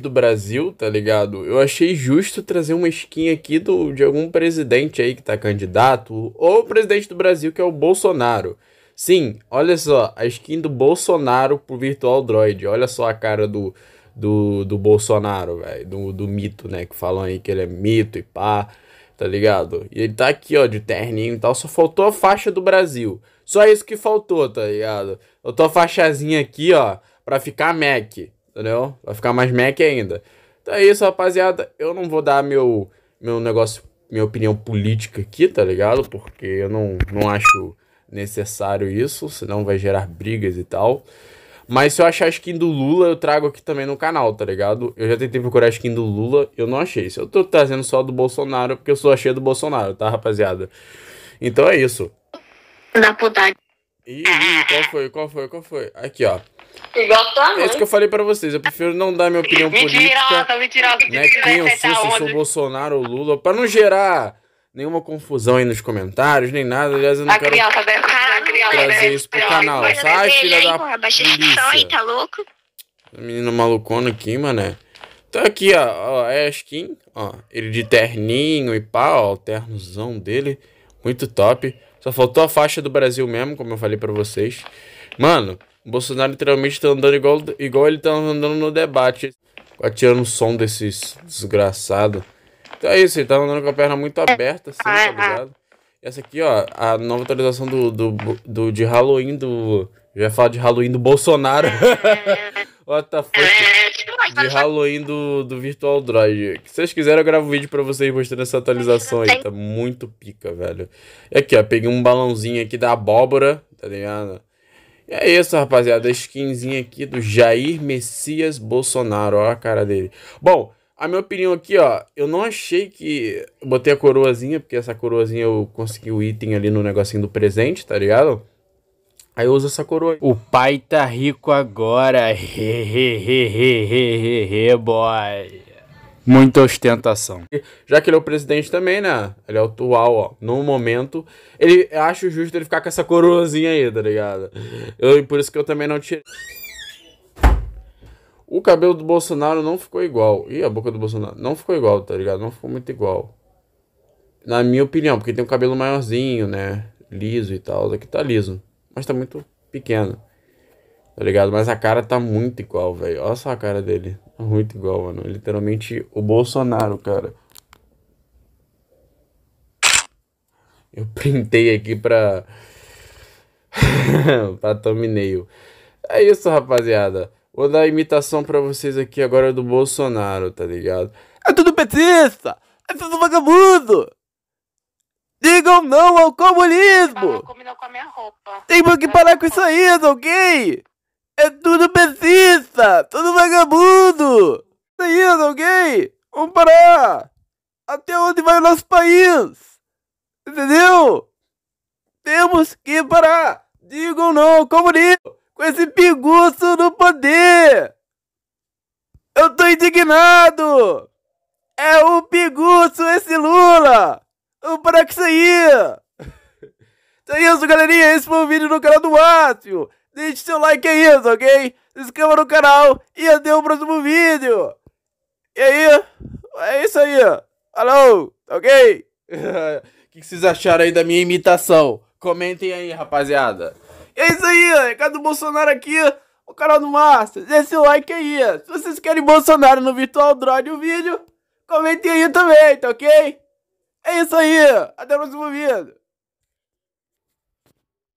do Brasil, tá ligado? Eu achei justo trazer uma skin aqui do, de algum presidente aí que tá candidato, ou o presidente do Brasil que é o Bolsonaro. Sim, olha só, a skin do Bolsonaro pro Virtual Droid. Olha só a cara do, do, do Bolsonaro, velho. Do, do mito, né? Que falam aí que ele é mito e pá, tá ligado? E ele tá aqui, ó, de terninho e tal. Só faltou a faixa do Brasil. Só isso que faltou, tá ligado? Eu tô a faixazinha aqui, ó, pra ficar Mac entendeu? Vai ficar mais Mac ainda. Então é isso, rapaziada. Eu não vou dar meu, meu negócio, minha opinião política aqui, tá ligado? Porque eu não, não acho necessário isso, senão vai gerar brigas e tal. Mas se eu achar a skin do Lula, eu trago aqui também no canal, tá ligado? Eu já tentei procurar a skin do Lula, eu não achei. Se eu tô trazendo só do Bolsonaro, é porque eu sou achei do Bolsonaro, tá, rapaziada? Então é isso. Da puta. Ih, qual foi? Qual foi? Qual foi? Aqui, ó. Exatamente. É isso que eu falei pra vocês. Eu prefiro não dar minha opinião mentirosa, política. Tá mentirosa, né, mentirosa. Quem eu sou, se eu sou Bolsonaro ou Lula. Pra não gerar nenhuma confusão aí nos comentários, nem nada. Aliás, eu não a quero criança deve, criança trazer deve, isso pro canal. Sai, filha é, da porra, aí, tá louco? Menino malucona aqui, mané. Então aqui, ó, ó, é a skin, ó. Ele de terninho e pá, ó, o ternozão dele. Muito top. Só faltou a faixa do Brasil mesmo, como eu falei pra vocês. Mano, o Bolsonaro literalmente tá andando igual, igual ele tá andando no debate. Atirando tá o som desses desgraçado. Então é isso, ele tá andando com a perna muito aberta, assim, tá ligado? Essa aqui, ó, a nova atualização do, do, do de Halloween do. já ia falar de Halloween do Bolsonaro. What the fuck? De Halloween do, do Virtual Droid. Se vocês quiserem, eu gravo um vídeo pra vocês mostrando essa atualização aí. Tá muito pica, velho. E aqui, ó, peguei um balãozinho aqui da abóbora, tá ligado? E é isso, rapaziada. A skinzinha aqui do Jair Messias Bolsonaro. Olha a cara dele. Bom, a minha opinião aqui, ó. Eu não achei que. Eu botei a coroazinha, porque essa coroazinha eu consegui o item ali no negocinho do presente, tá ligado? Aí eu uso essa coroa. O pai tá rico agora. Hehehehehehe, boy muita ostentação. Já que ele é o presidente também, né? Ele é o atual, ó. No momento, ele acho justo ele ficar com essa coroazinha aí, tá ligado? Eu, por isso que eu também não tirei. O cabelo do Bolsonaro não ficou igual. E a boca do Bolsonaro não ficou igual, tá ligado? Não ficou muito igual. Na minha opinião, porque tem um cabelo maiorzinho, né? Liso e tal. Daqui tá liso, mas tá muito pequeno. Tá ligado? Mas a cara tá muito igual, velho. Olha só a cara dele. Tá muito igual, mano. Literalmente o Bolsonaro, cara. Eu printei aqui pra. pra thumbnail. É isso, rapaziada. Vou dar a imitação pra vocês aqui agora do Bolsonaro, tá ligado? É tudo petista! É tudo vagabundo! Digam não ao comunismo! Tem que parar com isso aí, tá ok? É tudo pesista! Tudo vagabundo! É isso, alguém? Vamos parar! Até onde vai o nosso país? Entendeu? Temos que parar! Digam não, comunismo! Com esse pinguço no poder! Eu tô indignado! É o pinguço esse Lula! Vamos parar com isso aí! Então é isso, galerinha! Esse foi o vídeo do canal do Márcio. Deixe seu like aí, ok? Se inscreva no canal e até o próximo vídeo. E aí, é isso aí. Alô, ok? O que vocês acharam aí da minha imitação? Comentem aí, rapaziada. E é isso aí, é recado do Bolsonaro aqui, o canal do Márcio. Deixe seu like aí. Se vocês querem Bolsonaro no Virtual Droid o vídeo, comentem aí também, tá ok? É isso aí, até o próximo vídeo.